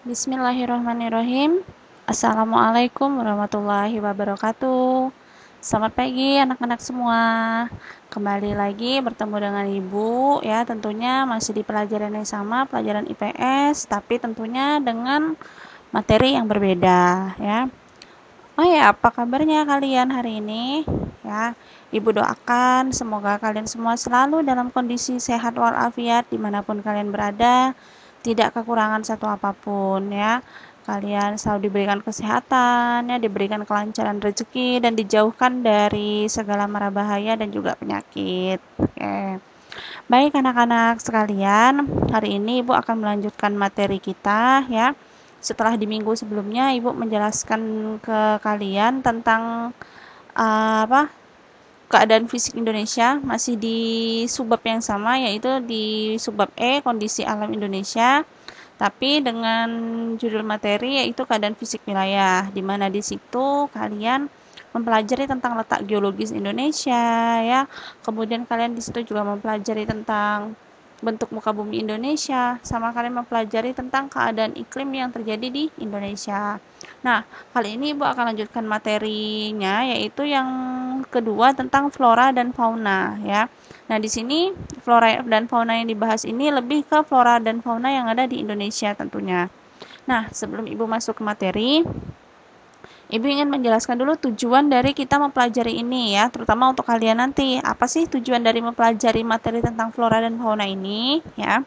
Bismillahirrahmanirrahim. Assalamualaikum warahmatullahi wabarakatuh. Selamat pagi anak-anak semua. Kembali lagi bertemu dengan Ibu ya, tentunya masih di pelajaran yang sama, pelajaran IPS, tapi tentunya dengan materi yang berbeda ya. Oh ya, apa kabarnya kalian hari ini? Ya, Ibu doakan semoga kalian semua selalu dalam kondisi sehat walafiat dimanapun kalian berada tidak kekurangan satu apapun ya kalian selalu diberikan kesehatan ya diberikan kelancaran rezeki dan dijauhkan dari segala mara bahaya dan juga penyakit oke baik anak-anak sekalian hari ini ibu akan melanjutkan materi kita ya setelah di minggu sebelumnya ibu menjelaskan ke kalian tentang uh, apa keadaan fisik Indonesia masih di subbab yang sama yaitu di subbab E kondisi alam Indonesia tapi dengan judul materi yaitu keadaan fisik wilayah di mana di situ kalian mempelajari tentang letak geologis Indonesia ya kemudian kalian di situ juga mempelajari tentang bentuk muka bumi Indonesia, sama kalian mempelajari tentang keadaan iklim yang terjadi di Indonesia. Nah, kali ini Ibu akan lanjutkan materinya yaitu yang kedua tentang flora dan fauna ya. Nah, di sini flora dan fauna yang dibahas ini lebih ke flora dan fauna yang ada di Indonesia tentunya. Nah, sebelum Ibu masuk ke materi, Ibu ingin menjelaskan dulu tujuan dari kita mempelajari ini ya, terutama untuk kalian nanti. Apa sih tujuan dari mempelajari materi tentang flora dan fauna ini ya?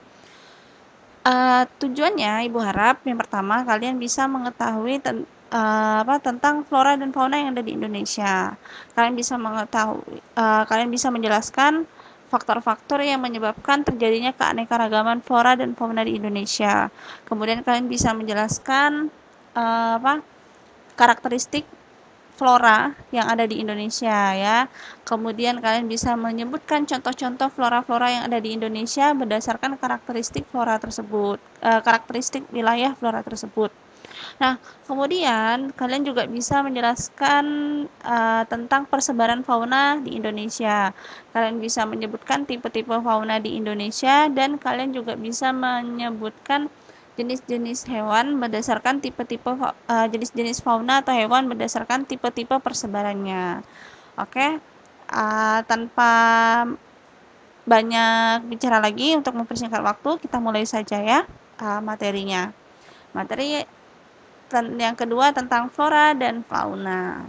Uh, tujuannya Ibu harap yang pertama kalian bisa mengetahui ten, uh, apa tentang flora dan fauna yang ada di Indonesia. Kalian bisa mengetahui uh, kalian bisa menjelaskan faktor-faktor yang menyebabkan terjadinya keanekaragaman flora dan fauna di Indonesia. Kemudian kalian bisa menjelaskan uh, apa karakteristik flora yang ada di Indonesia ya. Kemudian kalian bisa menyebutkan contoh-contoh flora-flora yang ada di Indonesia berdasarkan karakteristik flora tersebut, eh, karakteristik wilayah flora tersebut. Nah, kemudian kalian juga bisa menjelaskan uh, tentang persebaran fauna di Indonesia. Kalian bisa menyebutkan tipe-tipe fauna di Indonesia dan kalian juga bisa menyebutkan jenis-jenis hewan berdasarkan tipe-tipe uh, jenis-jenis fauna atau hewan berdasarkan tipe-tipe persebarannya. Oke. Okay? Uh, eh, tanpa banyak bicara lagi untuk mempersingkat waktu, kita mulai saja ya uh, materinya. Materi yang kedua tentang flora dan fauna.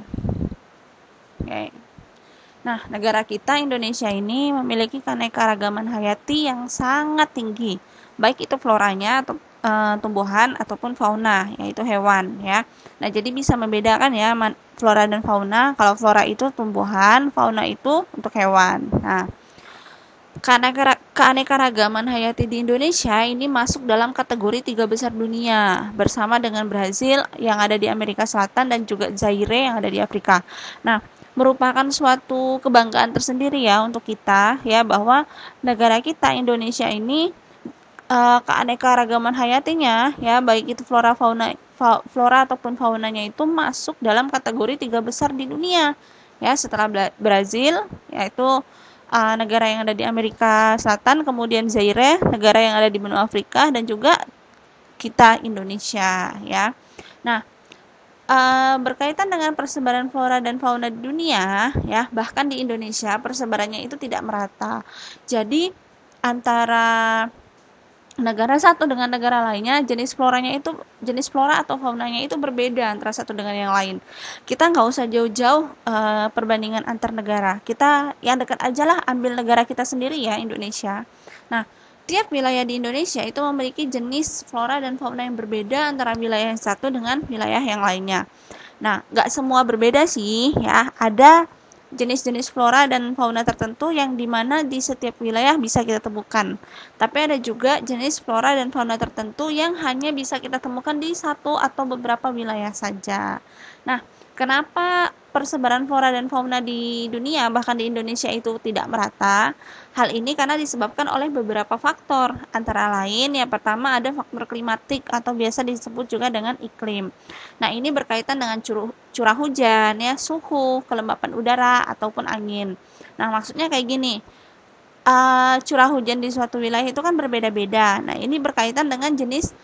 Oke. Okay. Nah, negara kita Indonesia ini memiliki keanekaragaman hayati yang sangat tinggi, baik itu floranya atau e, tumbuhan ataupun fauna yaitu hewan ya. Nah, jadi bisa membedakan ya flora dan fauna. Kalau flora itu tumbuhan, fauna itu untuk hewan. Nah, karena keanekaragaman hayati di Indonesia ini masuk dalam kategori tiga besar dunia bersama dengan Brazil yang ada di Amerika Selatan dan juga Zaire yang ada di Afrika. Nah, merupakan suatu kebanggaan tersendiri ya untuk kita ya bahwa negara kita Indonesia ini Eh, keanekaragaman hayatinya ya baik itu flora fauna fa, flora ataupun faunanya itu masuk dalam kategori tiga besar di dunia ya setelah Brazil yaitu uh, negara yang ada di Amerika Selatan kemudian Zaire negara yang ada di benua Afrika dan juga kita Indonesia ya nah Uh, berkaitan dengan persebaran flora dan fauna di dunia, ya bahkan di Indonesia persebarannya itu tidak merata. Jadi antara negara satu dengan negara lainnya jenis floranya itu jenis flora atau faunanya itu berbeda antara satu dengan yang lain kita nggak usah jauh-jauh uh, perbandingan antar negara kita yang dekat aja lah ambil negara kita sendiri ya Indonesia nah tiap wilayah di Indonesia itu memiliki jenis flora dan fauna yang berbeda antara wilayah yang satu dengan wilayah yang lainnya nah nggak semua berbeda sih ya ada jenis-jenis flora dan fauna tertentu yang dimana di setiap wilayah bisa kita temukan. Tapi ada juga jenis flora dan fauna tertentu yang hanya bisa kita temukan di satu atau beberapa wilayah saja. Nah, kenapa persebaran flora dan fauna di dunia bahkan di Indonesia itu tidak merata? Hal ini karena disebabkan oleh beberapa faktor, antara lain yang pertama ada faktor klimatik atau biasa disebut juga dengan iklim. Nah, ini berkaitan dengan curah, curah hujan, ya, suhu, kelembapan udara ataupun angin. Nah, maksudnya kayak gini. Uh, curah hujan di suatu wilayah itu kan berbeda-beda. Nah, ini berkaitan dengan jenis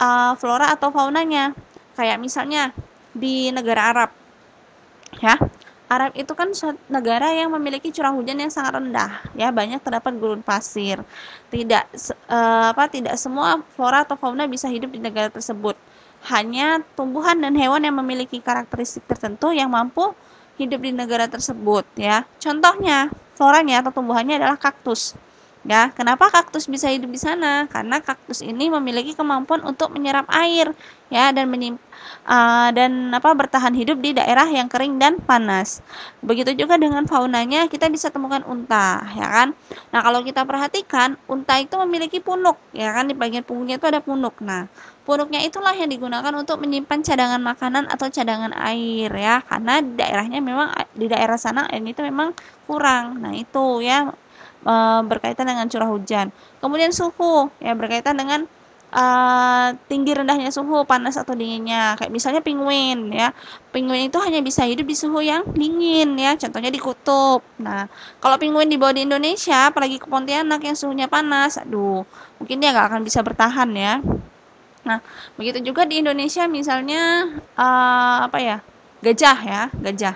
uh, flora atau faunanya. Kayak misalnya di negara Arab. Ya. Arab itu kan negara yang memiliki curah hujan yang sangat rendah, ya banyak terdapat gurun pasir. Tidak e, apa tidak semua flora atau fauna bisa hidup di negara tersebut. Hanya tumbuhan dan hewan yang memiliki karakteristik tertentu yang mampu hidup di negara tersebut, ya. Contohnya, floranya atau tumbuhannya adalah kaktus. Ya, kenapa kaktus bisa hidup di sana? Karena kaktus ini memiliki kemampuan untuk menyerap air, ya, dan menyim, uh, dan apa bertahan hidup di daerah yang kering dan panas. Begitu juga dengan faunanya, kita bisa temukan unta, ya kan? Nah, kalau kita perhatikan, unta itu memiliki punuk, ya kan? Di bagian punggungnya itu ada punuk. Nah, punuknya itulah yang digunakan untuk menyimpan cadangan makanan atau cadangan air, ya, karena daerahnya memang di daerah sana ini itu memang kurang. Nah, itu ya Eh, berkaitan dengan curah hujan. Kemudian suhu ya berkaitan dengan Uh, tinggi rendahnya suhu panas atau dinginnya kayak misalnya penguin ya penguin itu hanya bisa hidup di suhu yang dingin ya contohnya di kutub nah kalau penguin di bawah di Indonesia apalagi ke Pontianak yang suhunya panas aduh mungkin dia nggak akan bisa bertahan ya nah begitu juga di Indonesia misalnya uh, apa ya gajah ya gajah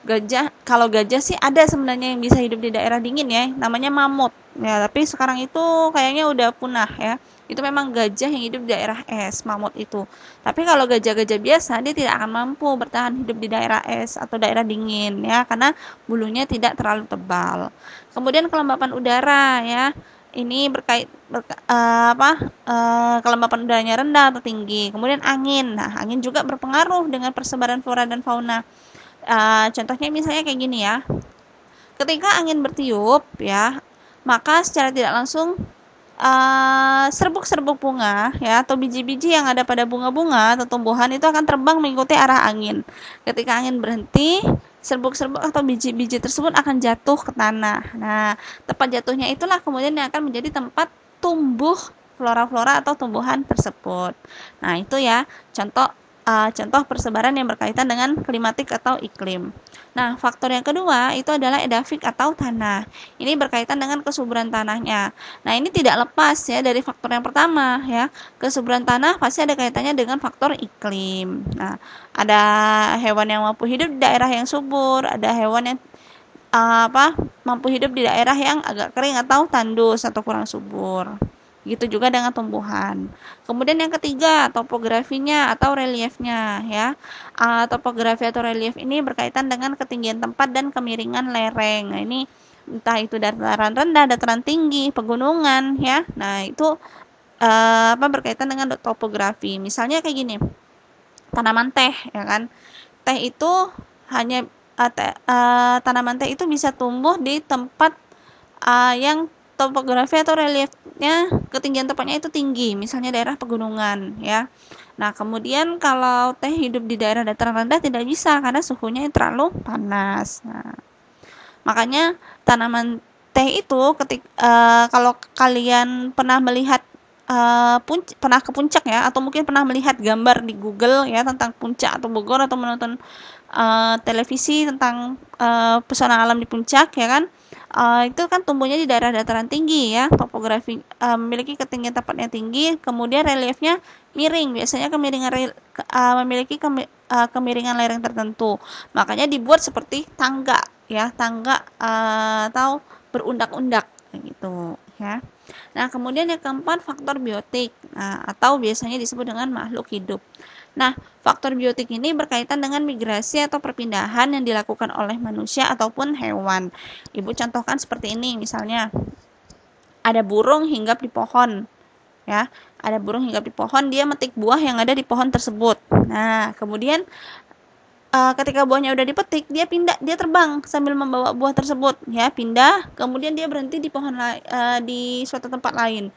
gajah kalau gajah sih ada sebenarnya yang bisa hidup di daerah dingin ya namanya mamut ya tapi sekarang itu kayaknya udah punah ya itu memang gajah yang hidup di daerah es mamut itu tapi kalau gajah-gajah biasa dia tidak akan mampu bertahan hidup di daerah es atau daerah dingin ya karena bulunya tidak terlalu tebal kemudian kelembapan udara ya ini berkait berka, uh, eh, apa uh, kelembapan udaranya rendah atau tinggi kemudian angin nah angin juga berpengaruh dengan persebaran flora dan fauna Eh, contohnya misalnya kayak gini ya. Ketika angin bertiup ya, maka secara tidak langsung eh, serbuk-serbuk uh, bunga ya atau biji-biji yang ada pada bunga-bunga atau tumbuhan itu akan terbang mengikuti arah angin. Ketika angin berhenti, serbuk-serbuk atau biji-biji tersebut akan jatuh ke tanah. Nah, tempat jatuhnya itulah kemudian yang akan menjadi tempat tumbuh flora-flora atau tumbuhan tersebut. Nah, itu ya contoh uh, contoh persebaran yang berkaitan dengan klimatik atau iklim. Nah, faktor yang kedua itu adalah edafik atau tanah. Ini berkaitan dengan kesuburan tanahnya. Nah, ini tidak lepas ya dari faktor yang pertama ya. Kesuburan tanah pasti ada kaitannya dengan faktor iklim. Nah, ada hewan yang mampu hidup di daerah yang subur, ada hewan yang uh, apa mampu hidup di daerah yang agak kering atau tandus atau kurang subur. Gitu juga dengan tumbuhan. Kemudian yang ketiga, topografinya atau reliefnya ya. Uh, topografi atau relief ini berkaitan dengan ketinggian tempat dan kemiringan lereng. Nah, ini entah itu dataran rendah, dataran tinggi, pegunungan ya. Nah, itu uh, apa berkaitan dengan topografi. Misalnya kayak gini. Tanaman teh ya kan. Teh itu hanya uh, te, uh, tanaman teh itu bisa tumbuh di tempat uh, yang topografi atau reliefnya ketinggian tempatnya itu tinggi, misalnya daerah pegunungan ya. Nah, kemudian kalau teh hidup di daerah dataran rendah tidak bisa karena suhunya terlalu panas. Nah, makanya tanaman teh itu ketik uh, kalau kalian pernah melihat uh, eh, pun, pernah ke puncak ya atau mungkin pernah melihat gambar di Google ya tentang puncak atau Bogor atau menonton uh, televisi tentang uh, pesona alam di puncak ya kan uh, itu kan tumbuhnya di daerah dataran tinggi ya topografi uh, memiliki ketinggian tempatnya tinggi kemudian reliefnya miring biasanya kemiringan uh, memiliki kemi, uh, kemiringan lereng tertentu makanya dibuat seperti tangga ya tangga uh, atau berundak-undak gitu ya nah kemudian yang keempat faktor biotik uh, atau biasanya disebut dengan makhluk hidup Nah, faktor biotik ini berkaitan dengan migrasi atau perpindahan yang dilakukan oleh manusia ataupun hewan. Ibu contohkan seperti ini, misalnya ada burung hinggap di pohon, ya ada burung hinggap di pohon dia metik buah yang ada di pohon tersebut nah kemudian eh, ketika buahnya udah dipetik dia pindah dia terbang sambil membawa buah tersebut ya pindah kemudian dia berhenti di pohon uh, di suatu tempat lain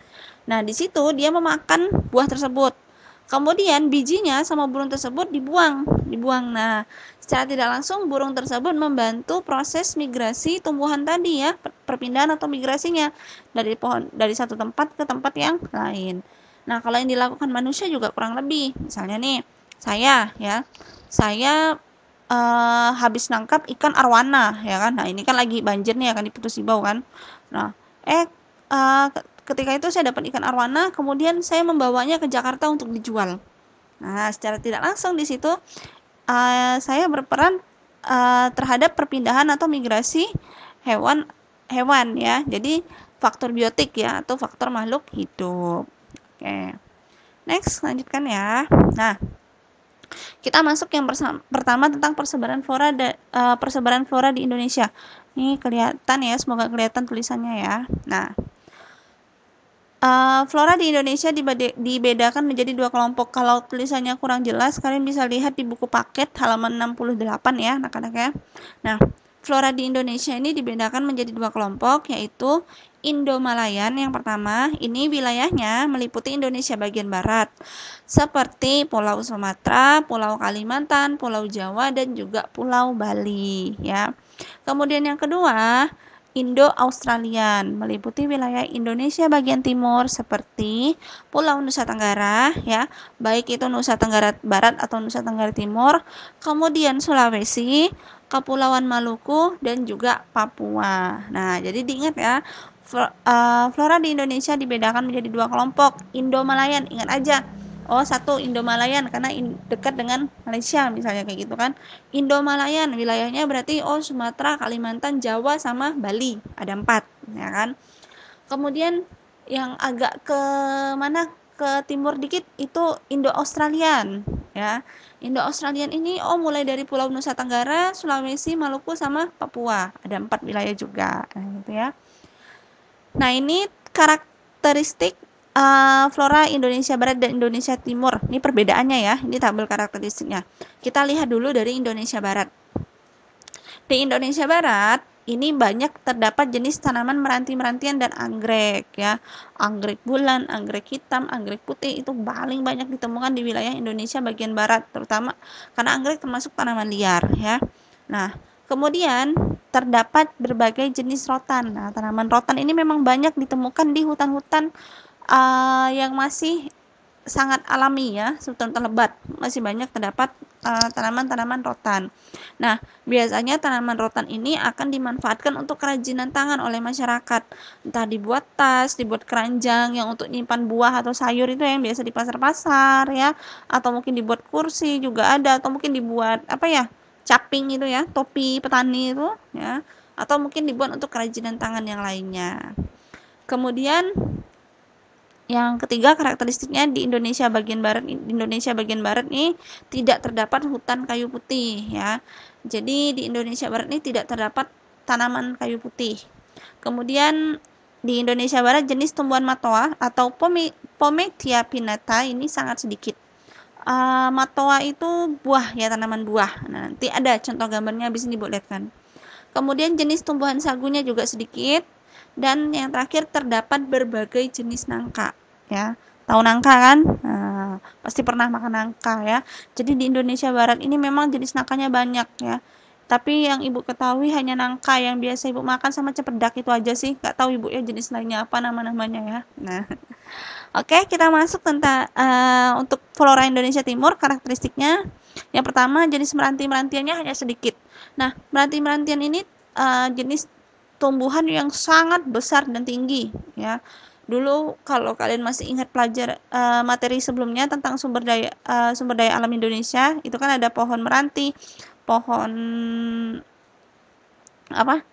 nah di situ dia memakan buah tersebut Kemudian bijinya sama burung tersebut dibuang, dibuang. Nah, secara tidak langsung burung tersebut membantu proses migrasi tumbuhan tadi ya, perpindahan atau migrasinya dari pohon dari satu tempat ke tempat yang lain. Nah, kalau yang dilakukan manusia juga kurang lebih. Misalnya nih, saya ya, saya eh, habis nangkap ikan arwana ya kan. Nah, ini kan lagi banjir nih akan diputus hibau kan. Nah, eh eh ketika itu saya dapat ikan arwana, kemudian saya membawanya ke Jakarta untuk dijual. Nah, secara tidak langsung di situ uh, saya berperan uh, terhadap perpindahan atau migrasi hewan hewan ya. Jadi faktor biotik ya atau faktor makhluk hidup. Oke. Next, lanjutkan ya. Nah, kita masuk yang pertama tentang persebaran flora da, uh, persebaran flora di Indonesia. Ini kelihatan ya, semoga kelihatan tulisannya ya. Nah, Eh, flora di Indonesia dibedakan menjadi dua kelompok. Kalau tulisannya kurang jelas, kalian bisa lihat di buku paket halaman 68 ya, anak-anak ya. Nah, flora di Indonesia ini dibedakan menjadi dua kelompok, yaitu Indo-Malayan yang pertama. Ini wilayahnya meliputi Indonesia bagian barat, seperti Pulau Sumatera, Pulau Kalimantan, Pulau Jawa, dan juga Pulau Bali ya. Kemudian yang kedua, Indo-Australian meliputi wilayah Indonesia bagian timur seperti Pulau Nusa Tenggara ya, baik itu Nusa Tenggara Barat atau Nusa Tenggara Timur, kemudian Sulawesi, Kepulauan Maluku dan juga Papua. Nah, jadi diingat ya, eh, flora di Indonesia dibedakan menjadi dua kelompok, Indo-Malayan. Ingat aja, oh satu Indomalayan karena in, dekat dengan Malaysia misalnya kayak gitu kan Indomalayan wilayahnya berarti oh Sumatera Kalimantan Jawa sama Bali ada empat ya kan kemudian yang agak ke mana ke timur dikit itu Indo Australian ya Indo Australian ini oh mulai dari Pulau Nusa Tenggara Sulawesi Maluku sama Papua ada empat wilayah juga gitu ya nah ini karakteristik Eh, flora Indonesia Barat dan Indonesia Timur. Ini perbedaannya ya, ini tabel karakteristiknya. Kita lihat dulu dari Indonesia Barat. Di Indonesia Barat, ini banyak terdapat jenis tanaman meranti-merantian dan anggrek ya. Anggrek bulan, anggrek hitam, anggrek putih itu paling banyak ditemukan di wilayah Indonesia bagian barat terutama karena anggrek termasuk tanaman liar ya. Nah, kemudian terdapat berbagai jenis rotan. Nah, tanaman rotan ini memang banyak ditemukan di hutan-hutan uh, yang masih sangat alami ya, sebetulnya lebat. Masih banyak terdapat eh, tanaman-tanaman uh, rotan. Nah, biasanya tanaman rotan ini akan dimanfaatkan untuk kerajinan tangan oleh masyarakat. Entah dibuat tas, dibuat keranjang yang untuk nyimpan buah atau sayur itu yang biasa di pasar-pasar ya, atau mungkin dibuat kursi juga ada atau mungkin dibuat apa ya? caping itu ya, topi petani itu ya, atau mungkin dibuat untuk kerajinan tangan yang lainnya. Kemudian yang ketiga karakteristiknya di Indonesia bagian barat di Indonesia bagian barat ini tidak terdapat hutan kayu putih ya. Jadi di Indonesia barat ini tidak terdapat tanaman kayu putih. Kemudian di Indonesia Barat jenis tumbuhan matoa atau pome, pometia pinata ini sangat sedikit. Uh, matoa itu buah ya tanaman buah. Nah, nanti ada contoh gambarnya bisa ini lihat kan. Kemudian jenis tumbuhan sagunya juga sedikit dan yang terakhir terdapat berbagai jenis nangka ya tahu nangka kan nah, pasti pernah makan nangka ya jadi di Indonesia Barat ini memang jenis nangkanya banyak ya tapi yang ibu ketahui hanya nangka yang biasa ibu makan sama cepedak itu aja sih nggak tahu ibu ya jenis lainnya apa nama namanya ya nah oke okay, kita masuk tentang uh, untuk flora Indonesia Timur karakteristiknya yang pertama jenis meranti merantiannya hanya sedikit nah meranti merantian ini uh, jenis pertumbuhan yang sangat besar dan tinggi ya dulu kalau kalian masih ingat pelajar uh, materi sebelumnya tentang sumber daya uh, sumber daya alam Indonesia itu kan ada pohon meranti pohon apa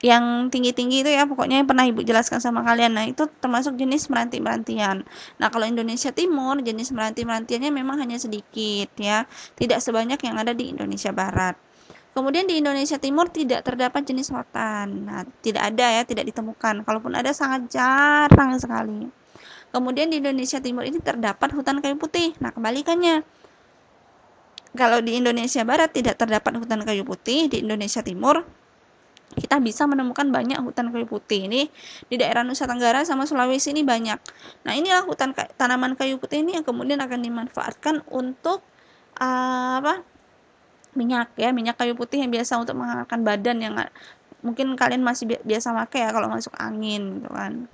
yang tinggi-tinggi itu ya pokoknya yang pernah ibu jelaskan sama kalian nah itu termasuk jenis meranti-merantian nah kalau Indonesia Timur jenis meranti-merantiannya memang hanya sedikit ya tidak sebanyak yang ada di Indonesia Barat Kemudian di Indonesia Timur tidak terdapat jenis rotan. Nah, tidak ada ya, tidak ditemukan. Kalaupun ada sangat jarang sekali. Kemudian di Indonesia Timur ini terdapat hutan kayu putih. Nah, kebalikannya. Kalau di Indonesia Barat tidak terdapat hutan kayu putih, di Indonesia Timur kita bisa menemukan banyak hutan kayu putih ini di daerah Nusa Tenggara sama Sulawesi ini banyak. Nah, inilah hutan tanaman kayu putih ini yang kemudian akan dimanfaatkan untuk uh, apa? minyak ya minyak kayu putih yang biasa untuk menghangatkan badan yang mungkin kalian masih biasa pakai ya kalau masuk angin gitu kan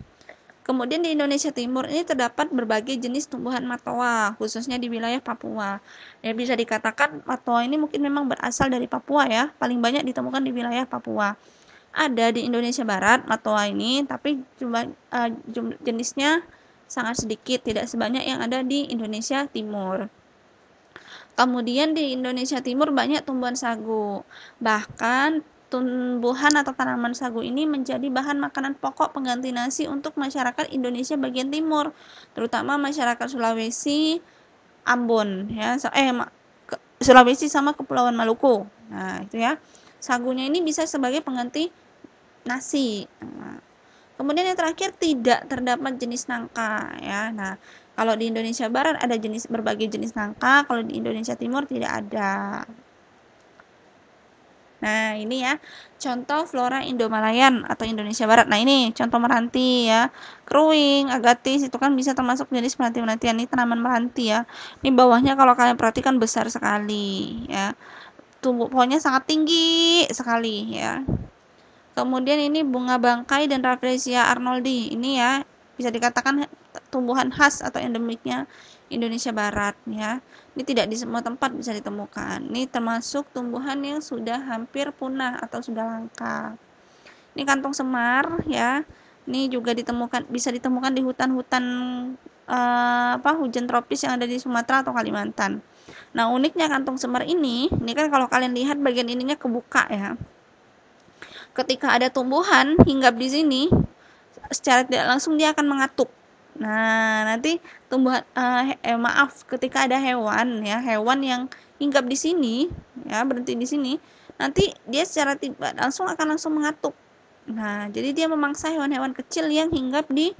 Kemudian di Indonesia Timur ini terdapat berbagai jenis tumbuhan matoa, khususnya di wilayah Papua. Ya bisa dikatakan matoa ini mungkin memang berasal dari Papua ya, paling banyak ditemukan di wilayah Papua. Ada di Indonesia Barat matoa ini, tapi jumlah, uh, eh, jumlah jenisnya sangat sedikit, tidak sebanyak yang ada di Indonesia Timur. Kemudian di Indonesia Timur banyak tumbuhan sagu. Bahkan tumbuhan atau tanaman sagu ini menjadi bahan makanan pokok pengganti nasi untuk masyarakat Indonesia bagian timur, terutama masyarakat Sulawesi, Ambon ya, eh Sulawesi sama Kepulauan Maluku. Nah, itu ya. Sagunya ini bisa sebagai pengganti nasi. Nah, kemudian yang terakhir tidak terdapat jenis nangka ya. Nah, kalau di Indonesia Barat ada jenis berbagai jenis nangka, kalau di Indonesia Timur tidak ada. Nah, ini ya contoh flora Indomalayan atau Indonesia Barat. Nah, ini contoh meranti ya. Kruing, agatis itu kan bisa termasuk jenis meranti-merantian ini tanaman meranti ya. Ini bawahnya kalau kalian perhatikan besar sekali ya. Tumbuh pohonnya sangat tinggi sekali ya. Kemudian ini bunga bangkai dan Rafflesia arnoldi. Ini ya bisa dikatakan tumbuhan khas atau endemiknya Indonesia Barat ya. Ini tidak di semua tempat bisa ditemukan. Ini termasuk tumbuhan yang sudah hampir punah atau sudah langka. Ini kantong semar ya. Ini juga ditemukan bisa ditemukan di hutan-hutan uh, apa hujan tropis yang ada di Sumatera atau Kalimantan. Nah, uniknya kantong semar ini, ini kan kalau kalian lihat bagian ininya kebuka ya. Ketika ada tumbuhan hinggap di sini, secara tidak langsung dia akan mengatup Nah, nanti tumbuhan uh, eh, eh, maaf ketika ada hewan ya, hewan yang hinggap di sini ya, berhenti di sini, nanti dia secara tiba langsung akan langsung mengatup Nah, jadi dia memangsa hewan-hewan kecil yang hinggap di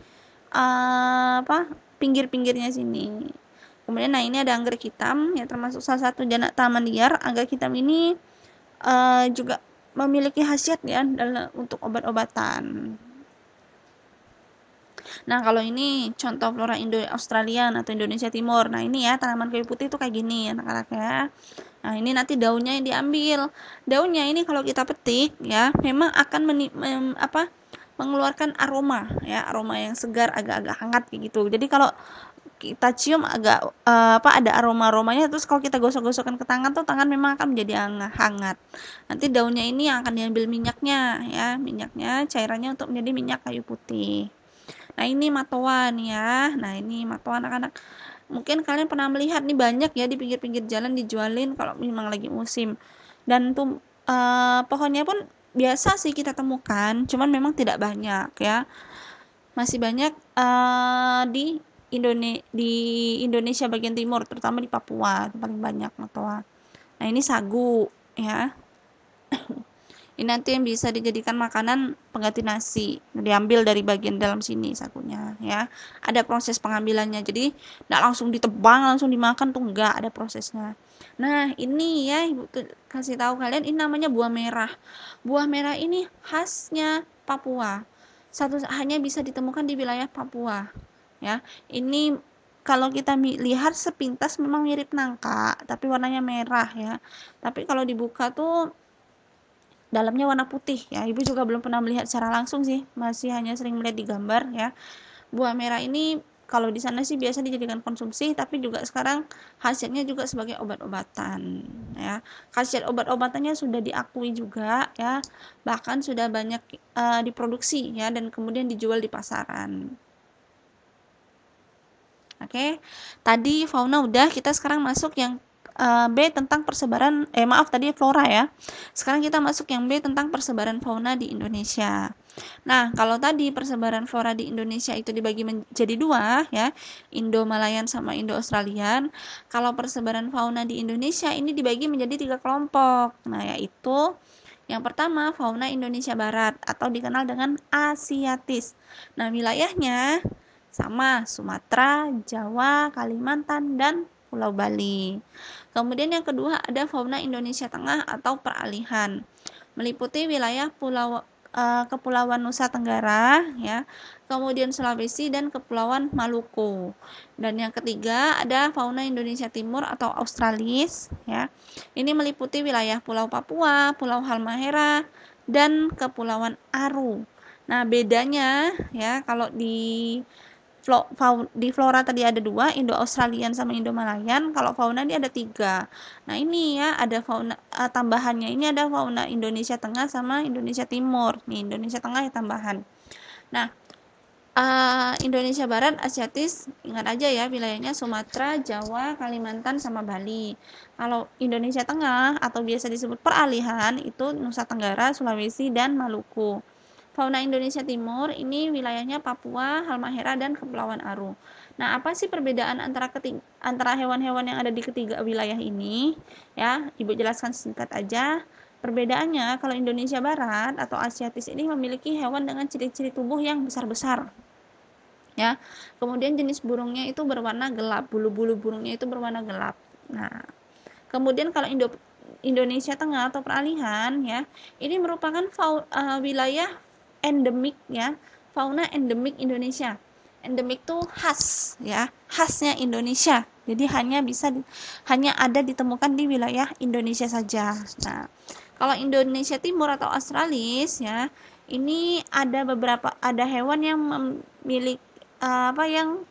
uh, apa? pinggir-pinggirnya sini. Kemudian nah ini ada anggrek hitam ya termasuk salah satu jenak taman liar. Anggrek hitam ini uh, juga memiliki khasiat ya dalam untuk obat-obatan. Nah, kalau ini contoh flora Indo Australian atau Indonesia Timur. Nah, ini ya tanaman kayu putih itu kayak gini anak-anak ya. Nah, ini nanti daunnya yang diambil. Daunnya ini kalau kita petik ya, memang akan meni, mem, apa? mengeluarkan aroma ya, aroma yang segar agak-agak hangat kayak gitu. Jadi kalau kita cium agak uh, apa ada aroma aromanya terus kalau kita gosok-gosokkan ke tangan tuh tangan memang akan menjadi hangat nanti daunnya ini yang akan diambil minyaknya ya minyaknya cairannya untuk menjadi minyak kayu putih Nah, ini matoan ya. Nah, ini matoan anak-anak. Mungkin kalian pernah melihat nih banyak ya di pinggir-pinggir jalan dijualin kalau memang lagi musim. Dan tuh eh, pohonnya pun biasa sih kita temukan, cuman memang tidak banyak ya. Masih banyak eh, di Indone di Indonesia bagian timur, terutama di Papua, paling banyak matoa. Nah, ini sagu ya. ini nanti yang bisa dijadikan makanan pengganti nasi diambil dari bagian dalam sini sakunya ya ada proses pengambilannya jadi tidak langsung ditebang langsung dimakan tuh enggak ada prosesnya nah ini ya ibu kasih tahu kalian ini namanya buah merah buah merah ini khasnya Papua satu hanya bisa ditemukan di wilayah Papua ya ini kalau kita lihat sepintas memang mirip nangka tapi warnanya merah ya tapi kalau dibuka tuh dalamnya warna putih ya ibu juga belum pernah melihat secara langsung sih masih hanya sering melihat di gambar ya buah merah ini kalau di sana sih biasa dijadikan konsumsi tapi juga sekarang khasiatnya juga sebagai obat-obatan ya khasiat obat-obatannya sudah diakui juga ya bahkan sudah banyak uh, diproduksi ya dan kemudian dijual di pasaran oke okay? tadi fauna udah kita sekarang masuk yang Eh, B tentang persebaran eh maaf tadi flora ya. Sekarang kita masuk yang B tentang persebaran fauna di Indonesia. Nah, kalau tadi persebaran flora di Indonesia itu dibagi menjadi dua ya, Indo-Malayan sama Indo-Australian. Kalau persebaran fauna di Indonesia ini dibagi menjadi tiga kelompok. Nah, yaitu yang pertama, fauna Indonesia Barat atau dikenal dengan Asiatis. Nah, wilayahnya sama Sumatera, Jawa, Kalimantan, dan Pulau Bali. Kemudian yang kedua ada fauna Indonesia Tengah atau peralihan. Meliputi wilayah Pulau uh, Kepulauan Nusa Tenggara, ya, kemudian Sulawesi dan Kepulauan Maluku. Dan yang ketiga ada fauna Indonesia Timur atau Australis, ya. Ini meliputi wilayah Pulau Papua, Pulau Halmahera, dan Kepulauan Aru. Nah, bedanya ya kalau di di flora tadi ada dua Indo Australian sama Indo Malayan kalau fauna dia ada tiga nah ini ya ada fauna uh, tambahannya ini ada fauna Indonesia Tengah sama Indonesia Timur nih Indonesia Tengah ya tambahan nah uh, Indonesia Barat Asiatis ingat aja ya wilayahnya Sumatera Jawa Kalimantan sama Bali kalau Indonesia Tengah atau biasa disebut peralihan itu Nusa Tenggara Sulawesi dan Maluku Fauna Indonesia Timur ini wilayahnya Papua, Halmahera dan Kepulauan Aru. Nah, apa sih perbedaan antara ketiga, antara hewan-hewan yang ada di ketiga wilayah ini? Ya, Ibu jelaskan singkat aja. Perbedaannya kalau Indonesia Barat atau Asiatis ini memiliki hewan dengan ciri-ciri tubuh yang besar-besar. Ya. Kemudian jenis burungnya itu berwarna gelap, bulu-bulu burungnya itu berwarna gelap. Nah, kemudian kalau Indo Indonesia Tengah atau peralihan ya, ini merupakan faul, uh, eh, wilayah endemik ya fauna endemik Indonesia endemik tuh khas ya khasnya Indonesia jadi hanya bisa hanya ada ditemukan di wilayah Indonesia saja nah kalau Indonesia Timur atau Australis ya ini ada beberapa ada hewan yang memiliki eh, apa yang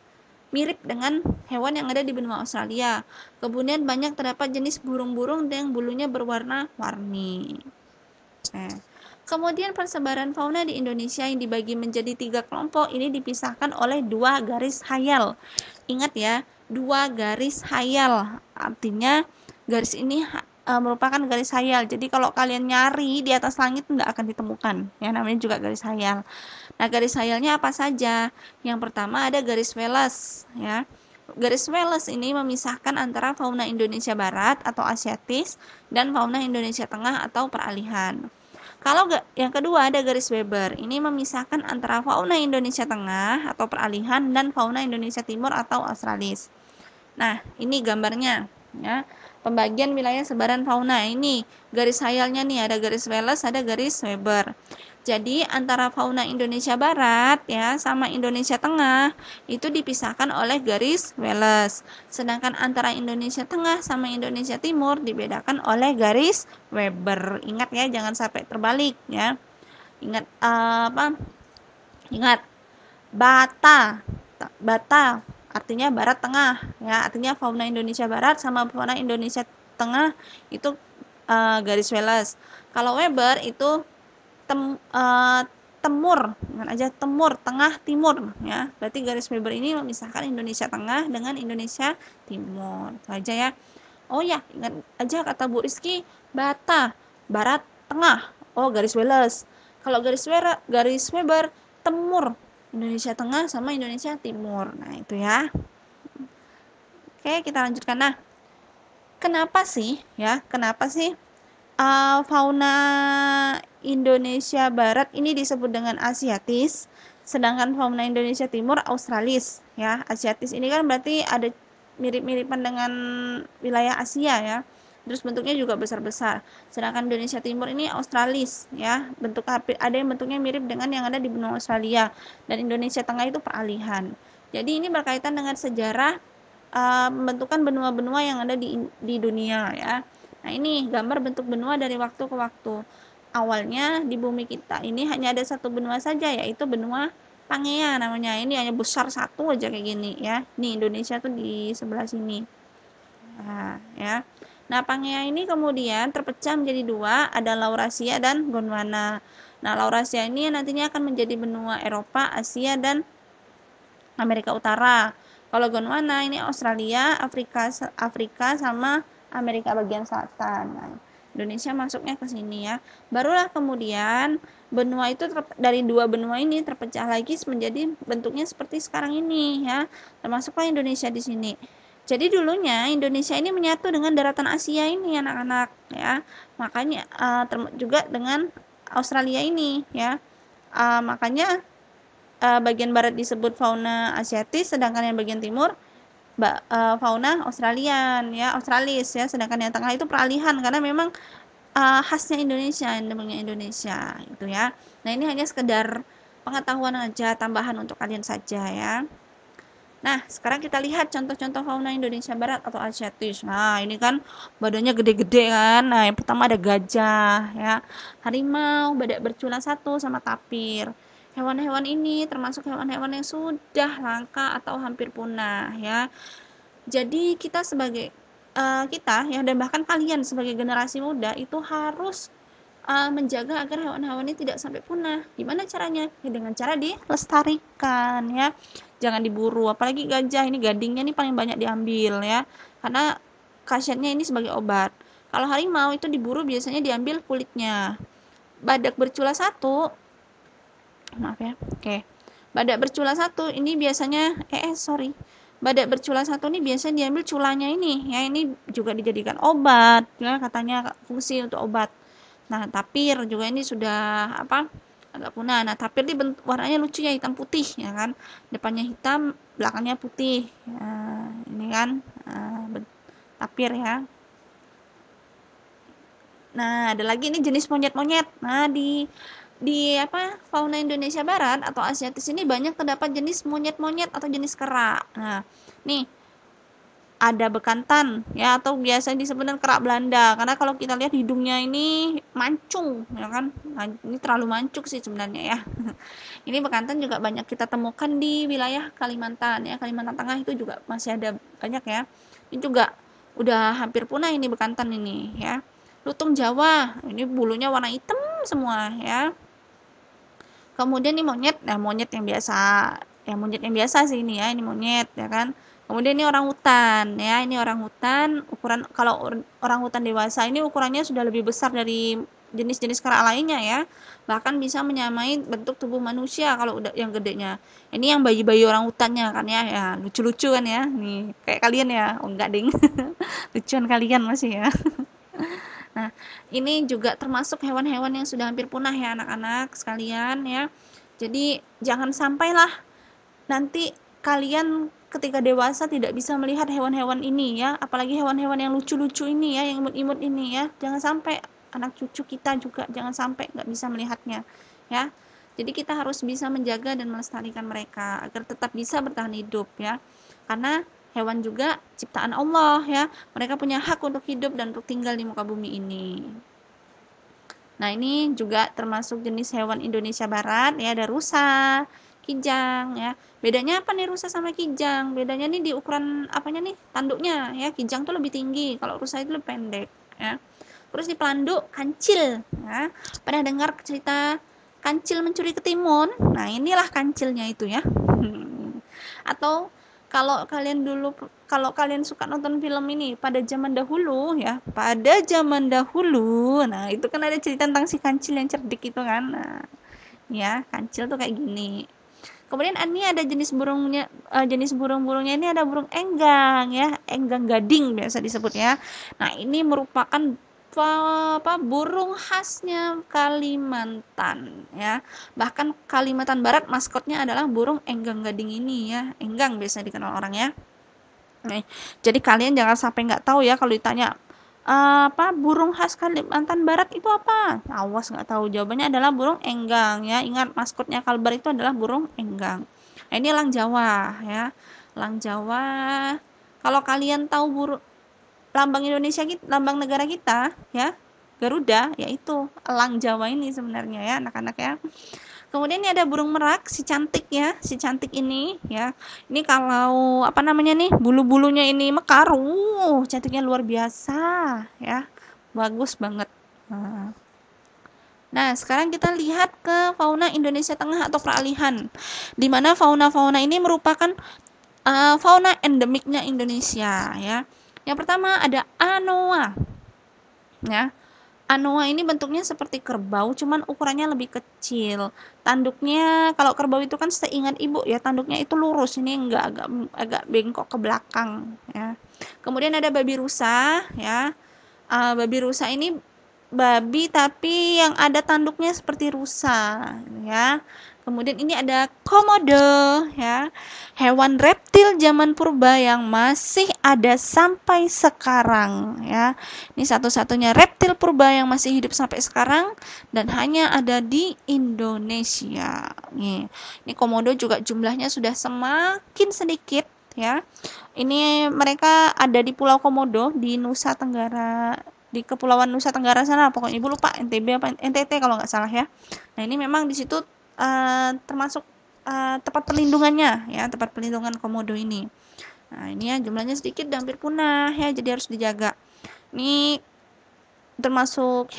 mirip dengan hewan yang ada di benua Australia. Kemudian banyak terdapat jenis burung-burung yang bulunya berwarna warni. Nah, Kemudian persebaran fauna di Indonesia yang dibagi menjadi tiga kelompok ini dipisahkan oleh dua garis hayal. Ingat ya, dua garis hayal. Artinya garis ini e, merupakan garis hayal. Jadi kalau kalian nyari di atas langit tidak akan ditemukan. Ya namanya juga garis hayal. Nah garis hayalnya apa saja? Yang pertama ada garis Welles. Ya, Garis Welles ini memisahkan antara fauna Indonesia Barat atau Asiatis dan fauna Indonesia Tengah atau peralihan. Kalau yang kedua ada garis Weber. Ini memisahkan antara fauna Indonesia Tengah atau peralihan dan fauna Indonesia Timur atau Australis. Nah, ini gambarnya ya. Pembagian wilayah sebaran fauna ini garis hayalnya nih ada garis Wallace, ada garis Weber. Jadi antara fauna Indonesia Barat ya sama Indonesia Tengah itu dipisahkan oleh garis Welles. Sedangkan antara Indonesia Tengah sama Indonesia Timur dibedakan oleh garis Weber. Ingat ya jangan sampai terbalik ya. Ingat uh, apa? Ingat Bata Bata artinya barat tengah ya artinya fauna Indonesia barat sama fauna Indonesia tengah itu uh, garis Welles. Kalau Weber itu tem, uh, temur dengan aja temur tengah timur ya berarti garis Weber ini memisahkan Indonesia Tengah dengan Indonesia Timur itu aja ya oh ya ingat aja kata Bu Rizky Bata Barat Tengah oh garis Wales. kalau garis Weber garis Weber temur Indonesia Tengah sama Indonesia Timur nah itu ya oke kita lanjutkan nah kenapa sih ya kenapa sih uh, fauna Indonesia Barat ini disebut dengan Asiatis, sedangkan fauna Indonesia Timur Australis ya. Asiatis ini kan berarti ada mirip-miripan dengan wilayah Asia ya. Terus bentuknya juga besar-besar. Sedangkan Indonesia Timur ini Australis ya. Bentuk ada yang bentuknya mirip dengan yang ada di benua Australia dan Indonesia Tengah itu peralihan. Jadi ini berkaitan dengan sejarah uh, benua-benua yang ada di di dunia ya. Nah, ini gambar bentuk benua dari waktu ke waktu awalnya di bumi kita ini hanya ada satu benua saja yaitu benua Pangea namanya ini hanya besar satu aja kayak gini ya nih Indonesia tuh di sebelah sini nah, ya nah Pangea ini kemudian terpecah menjadi dua ada Laurasia dan Gondwana nah Laurasia ini nantinya akan menjadi benua Eropa Asia dan Amerika Utara kalau Gondwana ini Australia Afrika Afrika sama Amerika bagian selatan nah, Indonesia masuknya ke sini ya. Barulah kemudian benua itu dari dua benua ini terpecah lagi menjadi bentuknya seperti sekarang ini ya. Termasuklah Indonesia di sini. Jadi dulunya Indonesia ini menyatu dengan daratan Asia ini anak-anak ya. Makanya uh, juga dengan Australia ini ya. Uh, makanya uh, bagian barat disebut fauna asiatis sedangkan yang bagian timur uh, fauna Australian ya Australis ya sedangkan yang tengah itu peralihan karena memang uh, khasnya Indonesia endemiknya Indonesia itu ya nah ini hanya sekedar pengetahuan aja tambahan untuk kalian saja ya Nah, sekarang kita lihat contoh-contoh fauna Indonesia Barat atau asiatis. Nah, ini kan badannya gede-gede kan. Nah, yang pertama ada gajah, ya. Harimau, badak bercula satu sama tapir hewan-hewan ini termasuk hewan-hewan yang sudah langka atau hampir punah ya jadi kita sebagai uh, kita ya dan bahkan kalian sebagai generasi muda itu harus uh, menjaga agar hewan-hewan ini tidak sampai punah gimana caranya ya dengan cara dilestarikan ya jangan diburu apalagi gajah ini gadingnya ini paling banyak diambil ya karena khasiatnya ini sebagai obat kalau harimau itu diburu biasanya diambil kulitnya badak bercula satu maaf ya oke badak bercula satu ini biasanya eh, eh sorry badak bercula satu ini biasanya diambil culanya ini ya ini juga dijadikan obat ya katanya fungsi untuk obat nah tapir juga ini sudah apa agak punah nah tapir ini bent- warnanya lucu ya hitam putih ya kan depannya hitam belakangnya putih ya, ini kan uh, tapir ya nah ada lagi ini jenis monyet-monyet nah di di apa fauna Indonesia Barat atau Asia Asiatis ini banyak terdapat jenis monyet-monyet atau jenis kera. Nah, nih ada bekantan ya atau biasa disebut dengan kerak Belanda karena kalau kita lihat hidungnya ini mancung ya kan nah, ini terlalu mancung sih sebenarnya ya ini bekantan juga banyak kita temukan di wilayah Kalimantan ya Kalimantan Tengah itu juga masih ada banyak ya ini juga udah hampir punah ini bekantan ini ya lutung Jawa ini bulunya warna hitam semua ya kemudian ini monyet nah monyet yang biasa ya monyet yang biasa sih ini ya ini monyet ya kan kemudian ini orang hutan ya ini orang hutan ukuran kalau orang hutan dewasa ini ukurannya sudah lebih besar dari jenis-jenis kera lainnya ya bahkan bisa menyamai bentuk tubuh manusia kalau udah yang gedenya ini yang bayi-bayi orang hutannya kan ya ya lucu-lucu kan ya nih kayak kalian ya oh enggak ding lucuan kalian masih ya Nah, ini juga termasuk hewan-hewan yang sudah hampir punah ya anak-anak sekalian ya. Jadi jangan sampailah nanti kalian ketika dewasa tidak bisa melihat hewan-hewan ini ya, apalagi hewan-hewan yang lucu-lucu ini ya, yang imut-imut ini ya. Jangan sampai anak cucu kita juga jangan sampai nggak bisa melihatnya ya. Jadi kita harus bisa menjaga dan melestarikan mereka agar tetap bisa bertahan hidup ya. Karena hewan juga ciptaan Allah ya. Mereka punya hak untuk hidup dan untuk tinggal di muka bumi ini. Nah, ini juga termasuk jenis hewan Indonesia Barat ya, ada rusa, kijang ya. Bedanya apa nih rusa sama kijang? Bedanya nih di ukuran apanya nih? Tanduknya ya. Kijang tuh lebih tinggi, kalau rusa itu lebih pendek ya. Terus di pelanduk kancil ya. Pernah dengar cerita kancil mencuri ketimun? Nah, inilah kancilnya itu ya. Atau kalau kalian dulu kalau kalian suka nonton film ini pada zaman dahulu ya pada zaman dahulu nah itu kan ada cerita tentang si kancil yang cerdik itu kan nah, ya kancil tuh kayak gini kemudian ini ada jenis burungnya uh, jenis burung-burungnya ini ada burung enggang ya enggang gading biasa disebutnya. nah ini merupakan apa burung khasnya Kalimantan ya. Bahkan Kalimantan Barat maskotnya adalah burung enggang gading ini ya. Enggang biasanya dikenal orang ya. Nih, jadi kalian jangan sampai nggak tahu ya kalau ditanya apa burung khas Kalimantan Barat itu apa? Awas nggak tahu jawabannya adalah burung enggang ya. Ingat maskotnya Kalbar itu adalah burung enggang. Nah, ini elang Jawa ya. Elang Jawa. Kalau kalian tahu burung lambang Indonesia kita, lambang negara kita ya Garuda yaitu elang Jawa ini sebenarnya ya anak-anak ya kemudian ini ada burung merak si cantik ya si cantik ini ya ini kalau apa namanya nih bulu-bulunya ini mekar uh cantiknya luar biasa ya bagus banget nah. nah sekarang kita lihat ke fauna Indonesia Tengah atau peralihan, di mana fauna-fauna ini merupakan uh, fauna endemiknya Indonesia, ya. Yang pertama ada anoa. Ya. Anoa ini bentuknya seperti kerbau, cuman ukurannya lebih kecil. Tanduknya, kalau kerbau itu kan seingat ibu ya, tanduknya itu lurus. Ini enggak agak agak bengkok ke belakang. Ya. Kemudian ada babi rusa, ya. Uh, babi rusa ini babi tapi yang ada tanduknya seperti rusa, ya. Kemudian ini ada komodo ya, hewan reptil zaman purba yang masih ada sampai sekarang ya. Ini satu-satunya reptil purba yang masih hidup sampai sekarang dan hanya ada di Indonesia. Nih, ini komodo juga jumlahnya sudah semakin sedikit ya. Ini mereka ada di Pulau Komodo di Nusa Tenggara di kepulauan Nusa Tenggara sana pokoknya ibu lupa NTB apa NTT kalau nggak salah ya nah ini memang di situ uh, termasuk uh, tempat perlindungannya ya tempat perlindungan komodo ini nah ini ya jumlahnya sedikit dan hampir punah ya jadi harus dijaga ini termasuk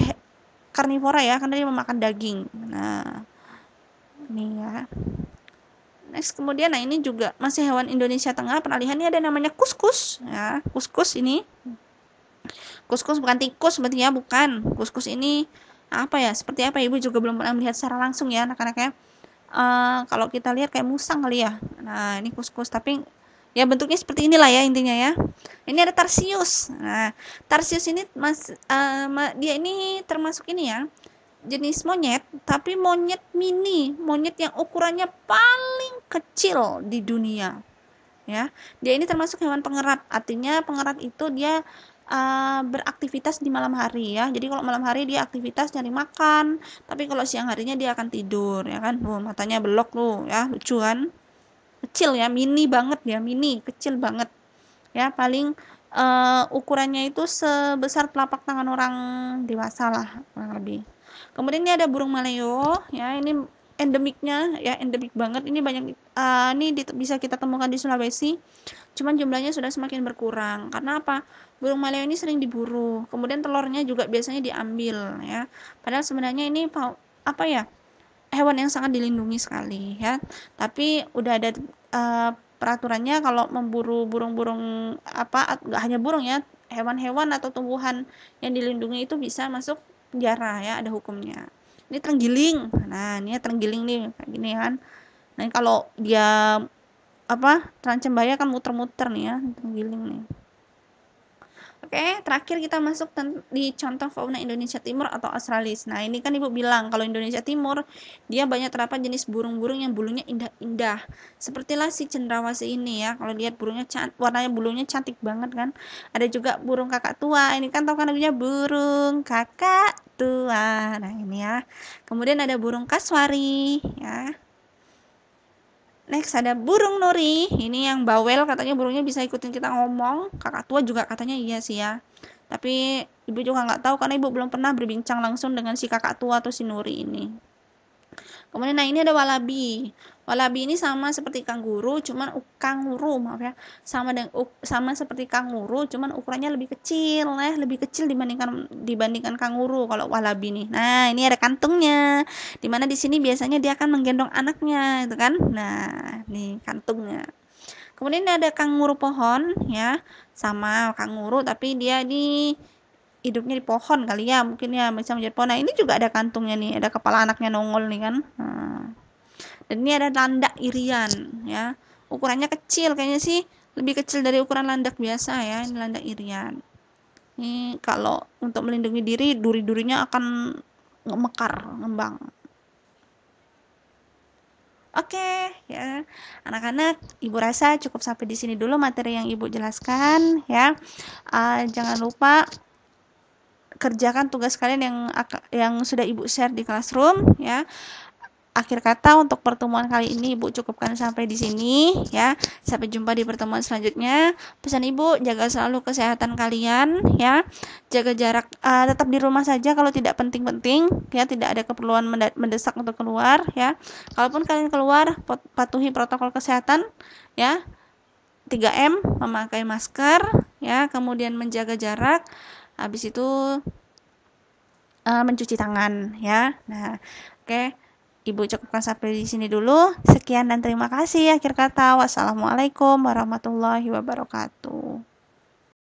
karnivora ya karena dia memakan daging nah ini ya next kemudian nah ini juga masih hewan Indonesia Tengah peralihannya ada namanya kuskus ya kuskus ini kuskus bukan tikus berarti bukan kuskus ini apa ya seperti apa ibu juga belum pernah melihat secara langsung ya anak-anaknya uh, eh, kalau kita lihat kayak musang kali ya nah ini kuskus tapi ya bentuknya seperti inilah ya intinya ya ini ada tarsius nah tarsius ini mas uh, dia ini termasuk ini ya jenis monyet tapi monyet mini monyet yang ukurannya paling kecil di dunia ya dia ini termasuk hewan pengerat artinya pengerat itu dia Eh, beraktivitas di malam hari ya. Jadi kalau malam hari dia aktivitas nyari makan, tapi kalau siang harinya dia akan tidur ya kan. Oh, matanya belok lu ya, lucu kan? Kecil ya, mini banget ya, mini, kecil banget. Ya, paling uh, ukurannya itu sebesar telapak tangan orang dewasa lah kurang lebih. Kemudian ini ada burung maleo ya, ini endemiknya ya endemik banget ini banyak uh, ini bisa kita temukan di Sulawesi Cuman jumlahnya sudah semakin berkurang. Karena apa? Burung maleo ini sering diburu. Kemudian telurnya juga biasanya diambil ya. Padahal sebenarnya ini apa ya? hewan yang sangat dilindungi sekali ya. Tapi udah ada uh, peraturannya kalau memburu burung-burung apa enggak hanya burung ya hewan-hewan atau tumbuhan yang dilindungi itu bisa masuk penjara ya ada hukumnya ini terenggiling nah ini terenggiling nih kayak gini kan nah kalau dia apa terancam bahaya kan muter-muter nih ya giling nih Oke, terakhir kita masuk di contoh fauna Indonesia Timur atau Australis. Nah, ini kan Ibu bilang kalau Indonesia Timur dia banyak terdapat jenis burung-burung yang bulunya indah-indah. Sepertilah si cendrawasih ini ya. Kalau lihat burungnya warnanya bulunya cantik banget kan. Ada juga burung kakak tua. Ini kan tahu kan lagunya burung kakak tua. Nah, ini ya. Kemudian ada burung kaswari ya. Next ada burung nuri. Ini yang bawel katanya burungnya bisa ikutin kita ngomong. Kakak tua juga katanya iya sih ya. Tapi ibu juga nggak tahu karena ibu belum pernah berbincang langsung dengan si kakak tua atau si nuri ini. Kemudian nah ini ada walabi. Walabi ini sama seperti kanguru, cuman kanguru maaf ya. Sama dengan sama seperti kanguru, cuman ukurannya lebih kecil ya, lebih kecil dibandingkan dibandingkan kanguru kalau walabi nih. Nah, ini ada kantungnya. Dimana di sini biasanya dia akan menggendong anaknya itu kan. Nah, nih kantungnya. Kemudian ini ada kanguru pohon ya, sama kanguru tapi dia di hidupnya di pohon kali ya mungkin ya bisa menjadi pohon nah ini juga ada kantungnya nih ada kepala anaknya nongol nih kan nah. dan ini ada landak irian ya ukurannya kecil kayaknya sih lebih kecil dari ukuran landak biasa ya ini landak irian ini kalau untuk melindungi diri duri-durinya akan mekar ngembang Oke, okay, ya. Anak-anak, Ibu rasa cukup sampai di sini dulu materi yang Ibu jelaskan ya. Uh, jangan lupa kerjakan tugas kalian yang yang sudah Ibu share di classroom ya. Akhir kata untuk pertemuan kali ini Ibu cukupkan sampai di sini ya. Sampai jumpa di pertemuan selanjutnya. Pesan Ibu jaga selalu kesehatan kalian ya. Jaga jarak uh, tetap di rumah saja kalau tidak penting-penting ya, tidak ada keperluan mendesak untuk keluar ya. Kalaupun kalian keluar patuhi protokol kesehatan ya. 3M memakai masker ya, kemudian menjaga jarak habis itu uh, mencuci tangan ya nah oke okay. Ibu cukupkan sampai di sini dulu. Sekian dan terima kasih. Akhir kata, wassalamualaikum warahmatullahi wabarakatuh.